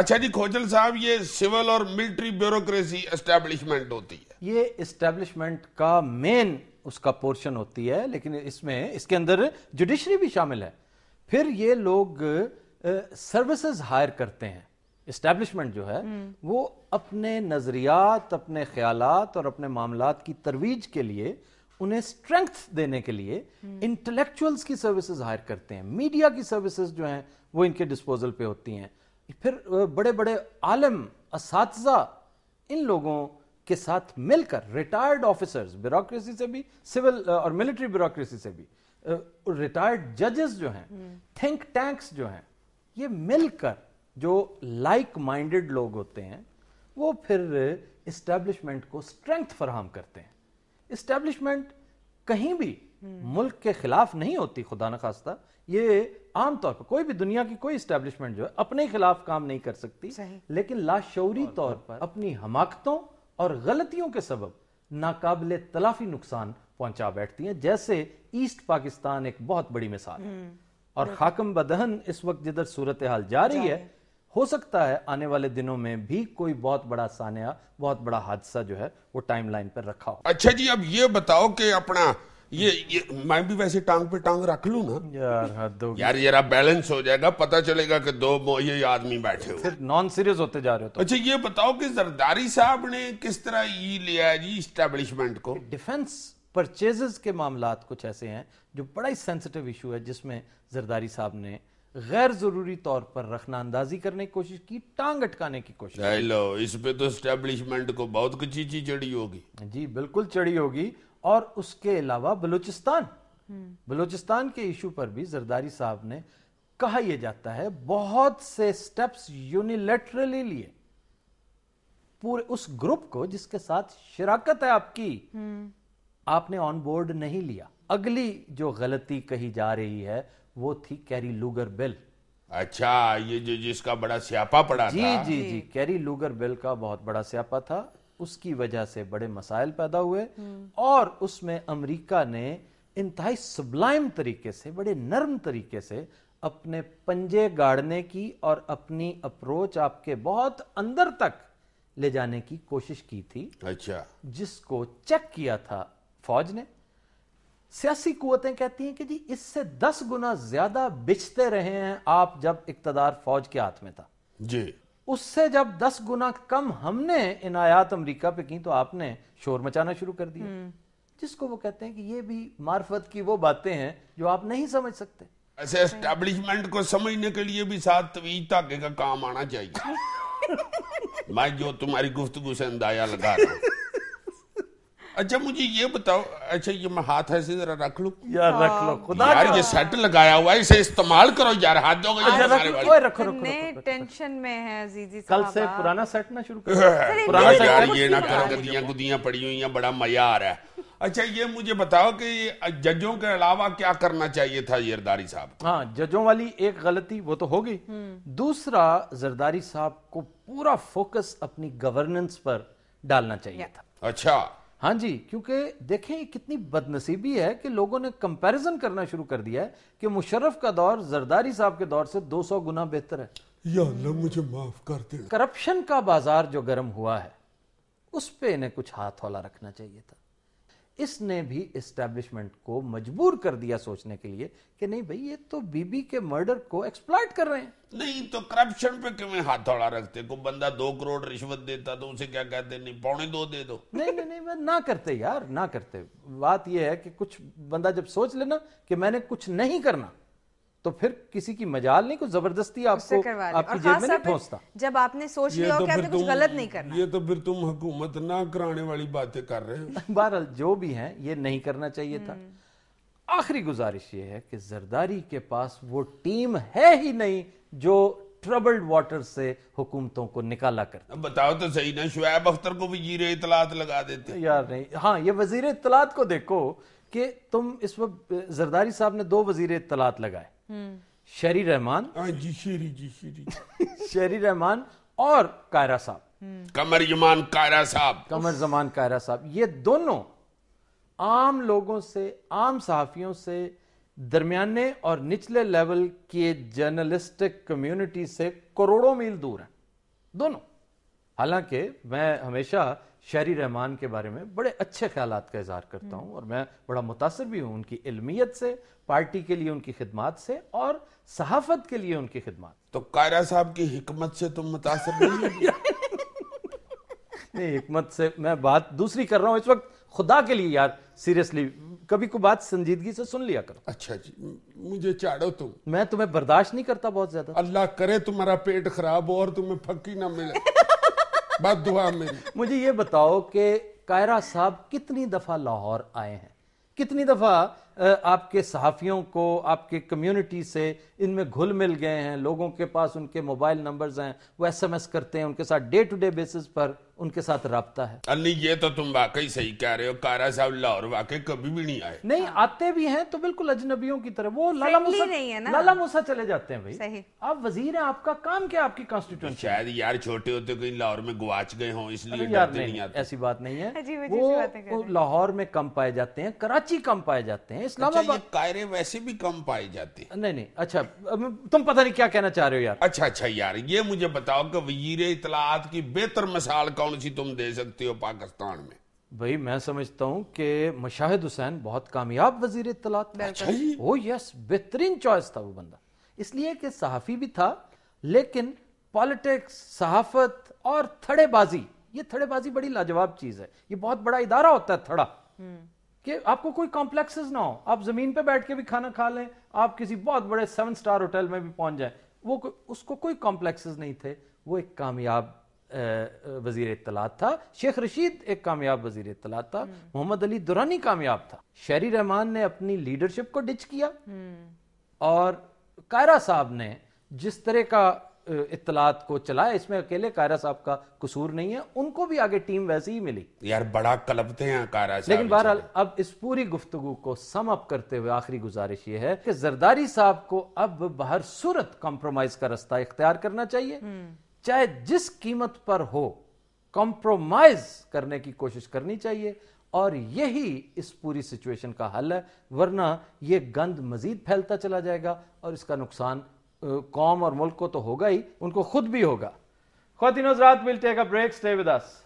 अच्छा जी खोजल साहब ये सिविल और मिलिट्री ब्यूरोक्रेसी एस्टेब्लिशमेंट होती है ये एस्टेब्लिशमेंट का मेन उसका पोर्शन होती है लेकिन इसमें इसके अंदर जुडिशरी भी शामिल है फिर ये लोग सर्विसेज हायर करते हैं इस्टेब्लिशमेंट जो है हम्म। वो अपने नज़रियात अपने ख्याल और अपने मामला की तरवीज के लिए उन्हें स्ट्रेंथ देने के लिए इंटेलेक्चुअल्स हम्म। की सर्विसेज हायर करते हैं मीडिया की सर्विसेज जो हैं वो इनके डिस्पोजल पे होती हैं फिर बड़े बड़े आलम इस इन लोगों के साथ मिलकर रिटायर्ड ऑफिसर्स ब्यूरोक्रेसी से भी सिविल और मिलिट्री ब्यूरोक्रेसी से भी रिटायर्ड जजेस जो हैं थिंक हम्म। टैंक्स जो हैं ये मिलकर जो लाइक माइंडेड लोग होते हैं वो फिर इस्टेब्लिशमेंट को स्ट्रेंथ फराहम करते हैं इस्टेब्लिशमेंट कहीं भी हम्म। मुल्क के खिलाफ नहीं होती खुदा न खास्ता ये आमतौर पर कोई भी दुनिया की कोई स्टैब्लिशमेंट जो है अपने खिलाफ काम नहीं कर सकती लेकिन लाशौरी तौर पर अपनी हमाकतों और गलतियों के सबब नाकाबिल तलाफी नुकसान पहुंचा बैठती हैं जैसे ईस्ट पाकिस्तान एक बहुत बड़ी मिसाल है हम्म। और खाकम बदहन इस वक्त जिधर सूरत हाल जा रही है हो सकता है आने वाले दिनों में भी कोई बहुत बड़ा सानिया बहुत बड़ा हादसा जो है वो टाइमलाइन पर रखा हो अच्छा जी अब ये बताओ कि अपना ये ये मैं भी वैसे टांग पे टांग रख लू ना यार हद हो यार जरा बैलेंस हो जाएगा पता चलेगा कि दो ये आदमी बैठे हो फिर नॉन सीरियस होते जा रहे हो तो। अच्छा ये बताओ कि जरदारी साहब ने किस तरह ये लिया जी स्टैब्लिशमेंट को डिफेंस परचेजेस के मामला कुछ ऐसे हैं जो बड़ा ही सेंसिटिव इशू है जिसमें जरदारी साहब ने गैर जरूरी तौर पर रखना अंदाजी करने की कोशिश की टांग अटकाने की कोशिश हेलो इस पे तो स्टेब्लिशमेंट को बहुत कचीची चढ़ी होगी जी बिल्कुल चढ़ी होगी और उसके अलावा बलूचिस्तान हम्म। बलूचिस्तान के इशू पर भी जरदारी साहब ने कहा यह जाता है बहुत से स्टेप्स यूनिलेटरली लिए पूरे उस ग्रुप को जिसके साथ शिराकत है आपकी हम्म। आपने ऑन बोर्ड नहीं लिया अगली जो गलती कही जा रही है वो थी कैरी लूगर बेल अच्छा ये जो जिसका बड़ा स्यापा पड़ा जी, था जी जी जी कैरी लूगर बेल का बहुत बड़ा स्यापा था उसकी वजह से बड़े मसाइल पैदा हुए हम्म। और उसमें अमेरिका ने इंतहाई सुब्लाइम तरीके से बड़े नर्म तरीके से अपने पंजे गाड़ने की और अपनी अप्रोच आपके बहुत अंदर तक ले जाने की कोशिश की थी अच्छा जिसको चेक किया था फौज ने सियासी कुतें कहती हैं कि जी इससे दस गुना ज्यादा बिछते रहे हैं आप जब इकतदार फौज के हाथ में था जी उससे जब दस गुना कम हमने इनायात अमरीका पे की तो आपने शोर मचाना शुरू कर दिया हम्म। जिसको वो कहते हैं कि ये भी मार्फत की वो बातें हैं जो आप नहीं समझ सकते ऐसे एस्टेब्लिशमेंट को समझने के लिए भी साथ तवीज धागे का काम आना चाहिए मैं जो तुम्हारी गुफ्तगु से अंदाजा लगा रहा हूं अच्छा मुझे ये बताओ अच्छा ये मैं हाथ ऐसे जरा रख लू यार रख लो हाँ। खुदा यार ये सेट लगाया हुआ है इसे इस्तेमाल करो यार हाथ दो तो अच्छा, रखो रखो रखो टेंशन में है अजीजी कल से पुराना सेट ना शुरू करो पुराना यार ये ना करो गदियां गुदियां पड़ी हुई हैं बड़ा मजा आ रहा है अच्छा ये मुझे बताओ कि जजों के अलावा क्या करना चाहिए था जरदारी साहब हाँ जजों वाली एक गलती वो तो होगी हम्म। दूसरा जरदारी साहब को पूरा फोकस अपनी गवर्नेंस पर डालना चाहिए था अच्छा हाँ जी क्योंकि देखें कितनी बदनसीबी है कि लोगों ने कंपैरिजन करना शुरू कर दिया है कि मुशर्रफ का दौर जरदारी साहब के दौर से 200 गुना बेहतर है या अल्लाह मुझे माफ कर दे करप्शन का बाजार जो गर्म हुआ है उस पर इन्हें कुछ हाथ हौला रखना चाहिए था इसने भी इस्टेब्लिशमेंट को मजबूर कर दिया सोचने के लिए कि नहीं भाई ये तो बीबी के मर्डर को एक्सप्लॉइट कर रहे हैं नहीं तो करप्शन पे क्यों थोड़ा रखते को बंदा दो करोड़ रिश्वत देता तो उसे क्या कहते नहीं पौने दो दे दो नहीं नहीं नहीं ना करते यार ना करते बात यह है कि कुछ बंदा जब सोच लेना कि मैंने कुछ नहीं करना तो फिर किसी की मजाल नहीं कुछ जबरदस्ती आपको आपकी जेब में नहीं ठोसता जब आपने सोच लिया तो कुछ गलत नहीं करना ये तो फिर तुम हुकूमत ना कराने वाली बातें कर रहे हो बहरहाल जो भी है ये नहीं करना चाहिए था हम्म। आखिरी गुजारिश ये है कि जरदारी के पास वो टीम है ही नहीं जो ट्रबल्ड वाटर से हुकूमतों को निकाला करता बताओ तो सही ना शुएब अख्तर को वजीर इतलात लगा देते यार नहीं हाँ ये वजीर इतलात को देखो कि तुम इस वक्त जरदारी साहब ने दो वजीर इतलात लगाए हम्म। शरी रहमान हाँ, जी शेरी जी शेरी शहरी रहमान और कायरा साहब हम्म। कमर जमान कायरा साहब कमर जमान कायरा साहब ये दोनों आम लोगों से आम सहाफ़ियों से दरमियाने और निचले लेवल के जर्नलिस्टिक कम्युनिटी से करोड़ों मील दूर हैं दोनों हालांकि मैं हमेशा शहरी रहमान के बारे में बड़े अच्छे ख्याल का इजहार करता हूँ और मैं बड़ा मुतासर भी हूँ उनकी इलमियत से पार्टी के लिए उनकी खिदमत से और सहाफत के लिए उनकी खिदमत तो कायरा साहब की हिकमत से तुम मुतासर नहीं हिकमत से मैं बात दूसरी कर रहा हूँ इस वक्त खुदा के लिए यार सीरियसली कभी को बात संजीदगी से सुन लिया करो अच्छा जी मुझे चाड़ो तुम मैं तुम्हें बर्दाश्त नहीं करता बहुत ज्यादा अल्लाह करे तुम्हारा पेट खराब हो और तुम्हें फक्की ना मिले बात दुआ मेरी मुझे ये बताओ कि कायरा साहब कितनी दफा लाहौर आए हैं कितनी दफा आपके सहाफ़ियों को आपके कम्युनिटी से इनमें घुल मिल गए हैं लोगों के पास उनके मोबाइल नंबर्स हैं वो एसएमएस करते हैं उनके साथ डे टू डे बेसिस पर उनके साथ रबता है अली ये तो तुम वाकई सही कह रहे हो कारा साहब लाहौर वाकई कभी भी नहीं आए नहीं आते भी हैं तो बिल्कुल अजनबियों की तरह वो लाला मुसा, नहीं है ना लाला मूसा चले जाते हैं भाई आप वजीर हैं आपका काम क्या आपकी कॉन्स्टिट्यूशन शायद यार छोटे होते कहीं लाहौर में गुआच गए हो इसलिए डरते नहीं आते ऐसी बात नहीं है वो लाहौर में कम पाए जाते हैं कराची कम पाए जाते हैं हैं अच्छा, इस्लामाबाद अच्छा, कायरे वैसे भी कम पाए जाते हैं नहीं नहीं अच्छा तुम पता नहीं क्या कहना चाह रहे हो यार अच्छा अच्छा यार ये मुझे बताओ कि वजीर इतलात की बेहतर मिसाल कौन सी तुम दे सकते हो पाकिस्तान में भाई मैं समझता हूँ कि मुशाहिद हुसैन बहुत कामयाब वजीर इतलात अच्छा ओ यस oh बेहतरीन चॉइस था वो बंदा इसलिए कि सहाफ़ी भी था लेकिन पॉलिटिक्स सहाफत और थड़ेबाजी ये थड़ेबाजी बड़ी लाजवाब चीज़ है ये बहुत बड़ा इदारा होता है थड़ा हम्म। कि आपको कोई कॉम्प्लेक्सेस ना हो आप ज़मीन पे बैठ के भी खाना खा लें आप किसी बहुत बड़े सेवन स्टार होटल में भी पहुंच जाए वो को, उसको कोई कॉम्प्लेक्सेस नहीं थे वो एक कामयाब वजीर इतलात था शेख रशीद एक कामयाब वजीर इतलात था हम्म। मोहम्मद अली दुरानी कामयाब था शहरी रहमान ने अपनी लीडरशिप को डिच किया हम्म। और कायरा साहब ने जिस तरह का इतलात को चलाया इसमें अकेले कायरा साहब का कसूर नहीं है उनको भी आगे टीम वैसी ही मिली यार बड़ा कलपते हैं कायरा साहब लेकिन बहरहाल अब इस पूरी गुफ्तगु को सम अप करते हुए आखिरी गुजारिश ये है कि जरदारी साहब को अब बाहर सूरत कॉम्प्रोमाइज का रास्ता इख्तियार करना चाहिए हम्म। चाहे जिस कीमत पर हो कॉम्प्रोमाइज करने की कोशिश करनी चाहिए और यही इस पूरी सिचुएशन का हल है वरना ये गंद मजीद फैलता चला जाएगा और इसका नुकसान कौम और मुल्क को तो होगा ही उनको खुद भी होगा खुद इन रात मिलते take break stay with us